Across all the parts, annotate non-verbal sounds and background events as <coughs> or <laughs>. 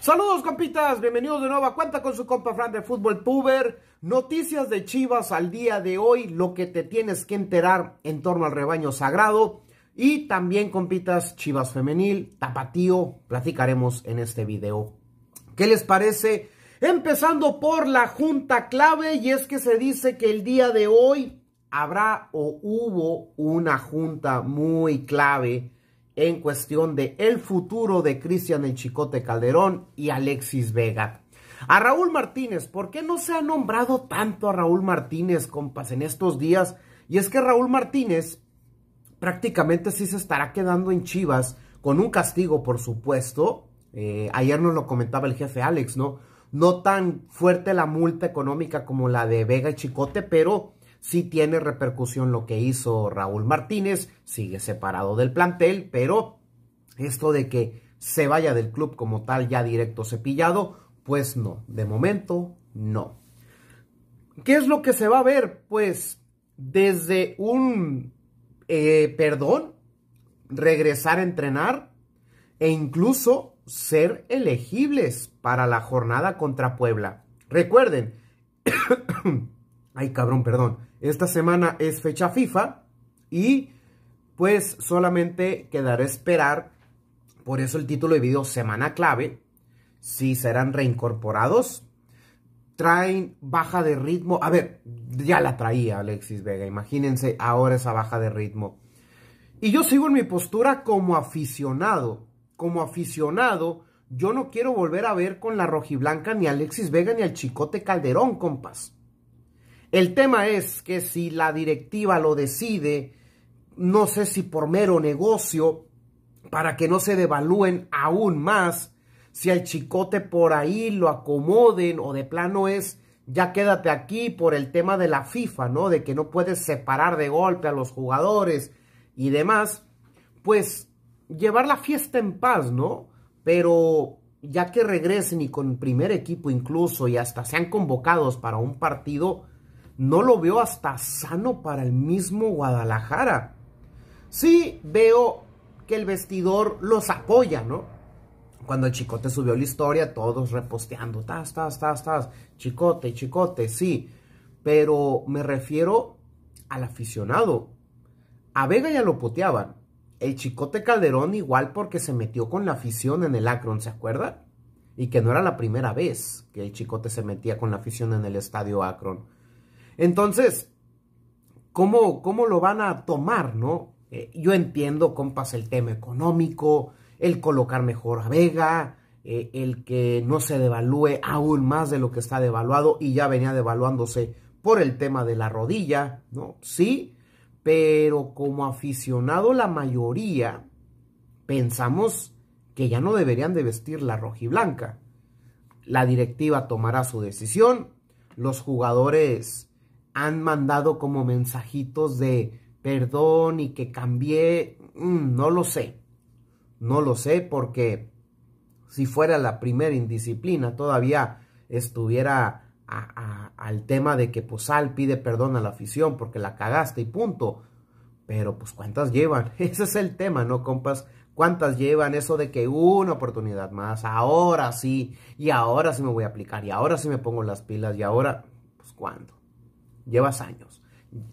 Saludos compitas, bienvenidos de nuevo a Cuenta con su compa Fran de Fútbol Puber. Noticias de Chivas al día de hoy, lo que te tienes que enterar en torno al rebaño sagrado. Y también compitas Chivas Femenil, Tapatío, platicaremos en este video. ¿Qué les parece? Empezando por la junta clave y es que se dice que el día de hoy habrá o hubo una junta muy clave en cuestión de el futuro de Cristian El Chicote Calderón y Alexis Vega. A Raúl Martínez, ¿por qué no se ha nombrado tanto a Raúl Martínez, compas, en estos días? Y es que Raúl Martínez prácticamente sí se estará quedando en Chivas, con un castigo, por supuesto. Eh, ayer nos lo comentaba el jefe Alex, ¿no? No tan fuerte la multa económica como la de Vega y Chicote, pero si tiene repercusión lo que hizo Raúl Martínez, sigue separado del plantel, pero esto de que se vaya del club como tal ya directo cepillado, pues no, de momento no. ¿Qué es lo que se va a ver? Pues desde un eh, perdón, regresar a entrenar e incluso ser elegibles para la jornada contra Puebla. Recuerden, <coughs> Ay, cabrón, perdón. Esta semana es fecha FIFA y pues solamente quedará esperar. Por eso el título de video Semana Clave. Si serán reincorporados. Traen baja de ritmo. A ver, ya la traía Alexis Vega. Imagínense ahora esa baja de ritmo. Y yo sigo en mi postura como aficionado. Como aficionado, yo no quiero volver a ver con la rojiblanca ni a Alexis Vega ni al Chicote Calderón, compas. El tema es que si la directiva lo decide, no sé si por mero negocio, para que no se devalúen aún más, si al chicote por ahí lo acomoden o de plano es ya quédate aquí por el tema de la FIFA, ¿no? De que no puedes separar de golpe a los jugadores y demás, pues llevar la fiesta en paz, ¿no? Pero ya que regresen y con primer equipo incluso y hasta sean convocados para un partido, no lo veo hasta sano para el mismo Guadalajara. Sí veo que el vestidor los apoya, ¿no? Cuando el Chicote subió la historia, todos reposteando, tas, tas, tas, tas, Chicote, Chicote, sí. Pero me refiero al aficionado. A Vega ya lo puteaban. El Chicote Calderón igual porque se metió con la afición en el Akron, ¿se acuerda? Y que no era la primera vez que el Chicote se metía con la afición en el estadio Akron. Entonces, ¿cómo, cómo lo van a tomar, no? Eh, yo entiendo, compas, el tema económico, el colocar mejor a Vega, eh, el que no se devalúe aún más de lo que está devaluado y ya venía devaluándose por el tema de la rodilla, ¿no? Sí, pero como aficionado la mayoría pensamos que ya no deberían de vestir la rojiblanca. La directiva tomará su decisión, los jugadores han mandado como mensajitos de perdón y que cambié, mm, no lo sé. No lo sé porque si fuera la primera indisciplina todavía estuviera al tema de que pues Al pide perdón a la afición porque la cagaste y punto. Pero pues cuántas llevan, <laughs> ese es el tema, ¿no, compas? ¿Cuántas llevan eso de que una oportunidad más? Ahora sí, y ahora sí me voy a aplicar, y ahora sí me pongo las pilas, y ahora, pues cuándo llevas años.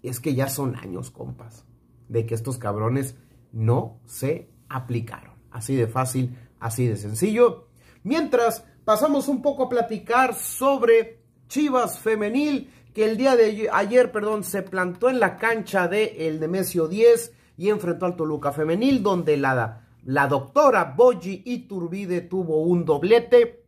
Es que ya son años, compas, de que estos cabrones no se aplicaron. Así de fácil, así de sencillo. Mientras pasamos un poco a platicar sobre Chivas Femenil, que el día de ayer, perdón, se plantó en la cancha de el Nemesio 10 y enfrentó al Toluca Femenil, donde la, la doctora Boji Iturbide tuvo un doblete.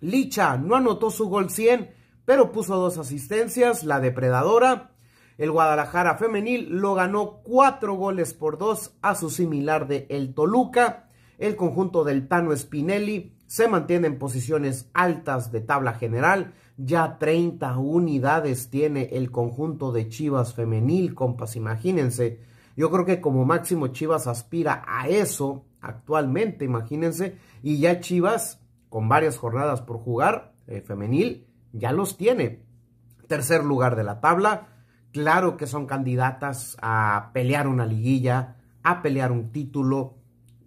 Licha no anotó su gol 100, pero puso dos asistencias, la depredadora. El Guadalajara femenil lo ganó cuatro goles por dos a su similar de El Toluca. El conjunto del Tano Spinelli se mantiene en posiciones altas de tabla general. Ya 30 unidades tiene el conjunto de Chivas femenil, compas, imagínense. Yo creo que como máximo Chivas aspira a eso actualmente, imagínense. Y ya Chivas, con varias jornadas por jugar, eh, femenil, ya los tiene. Tercer lugar de la tabla, claro que son candidatas a pelear una liguilla, a pelear un título,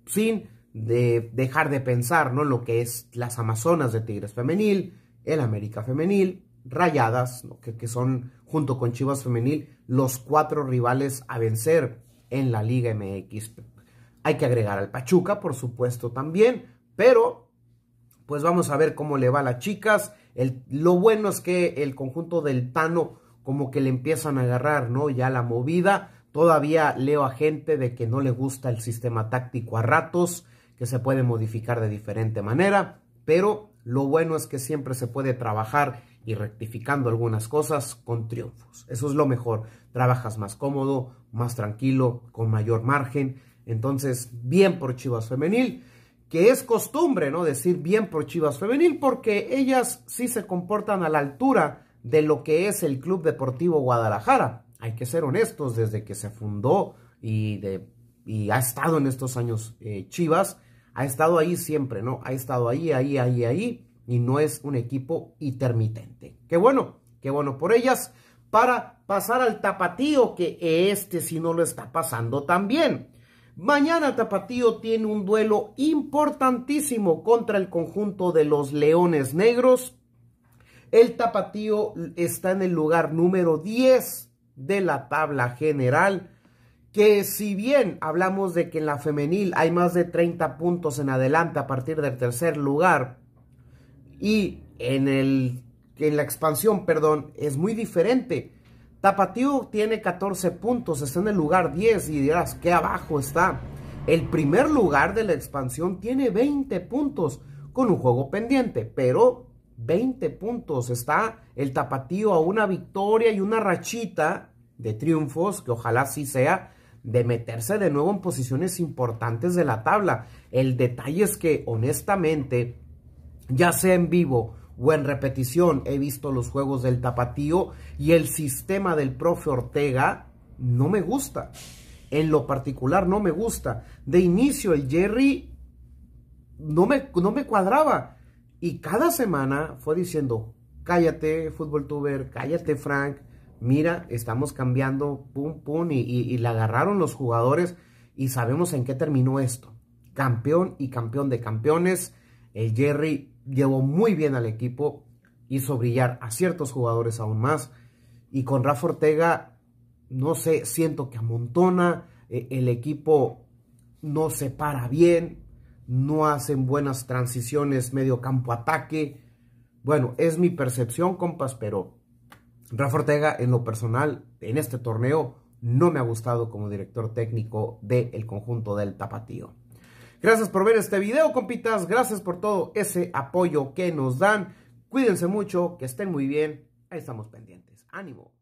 sin dejar de pensar ¿no? lo que es las Amazonas de Tigres Femenil, el América Femenil, Rayadas, que, que, son junto con Chivas Femenil los cuatro rivales a vencer en la Liga MX. Hay que agregar al Pachuca, por supuesto, también, pero pues vamos a ver cómo le va a las chicas. El, lo bueno es que el conjunto del Tano como que le empiezan a agarrar, ¿no? Ya la movida. Todavía leo a gente de que no le gusta el sistema táctico a ratos, que se puede modificar de diferente manera, pero lo bueno es que siempre se puede trabajar y rectificando algunas cosas con triunfos. Eso es lo mejor. Trabajas más cómodo, más tranquilo, con mayor margen. Entonces, bien por Chivas Femenil que es costumbre, ¿no? Decir bien por Chivas Femenil, porque ellas sí se comportan a la altura de lo que es el Club Deportivo Guadalajara. Hay que ser honestos, desde que se fundó y, de, y ha estado en estos años eh, Chivas, ha estado ahí siempre, ¿no? Ha estado ahí, ahí, ahí, ahí, y no es un equipo intermitente. Qué bueno, qué bueno por ellas, para pasar al tapatío, que este sí no lo está pasando tan bien. Mañana Tapatío tiene un duelo importantísimo contra el conjunto de los Leones Negros. El Tapatío está en el lugar número 10 de la tabla general, que si bien hablamos de que en la femenil hay más de 30 puntos en adelante a partir del tercer lugar y en, el, en la expansión, perdón, es muy diferente Tapatío tiene 14 puntos, está en el lugar 10 y dirás, qué abajo está. El primer lugar de la expansión tiene 20 puntos con un juego pendiente, pero 20 puntos está el Tapatío a una victoria y una rachita de triunfos, que ojalá sí sea, de meterse de nuevo en posiciones importantes de la tabla. El detalle es que honestamente, ya sea en vivo o en repetición he visto los juegos del tapatío y el sistema del profe Ortega no me gusta. En lo particular no me gusta. De inicio el Jerry no me, no me cuadraba. Y cada semana fue diciendo, cállate, fútbol tuber, cállate, Frank, mira, estamos cambiando, pum, pum, y, le y, la agarraron los jugadores y sabemos en qué terminó esto. Campeón y campeón de campeones, el Jerry llevó muy bien al equipo, hizo brillar a ciertos jugadores aún más. Y con Rafa Ortega, no sé, siento que amontona, eh, el equipo no se para bien, no hacen buenas transiciones medio campo ataque. Bueno, es mi percepción, compas, pero Rafa Ortega en lo personal, en este torneo, no me ha gustado como director técnico del el conjunto del Tapatío. Gracias por ver este video, compitas. Gracias por todo ese apoyo que nos dan. Cuídense mucho, que estén muy bien. Ahí estamos pendientes. Ánimo.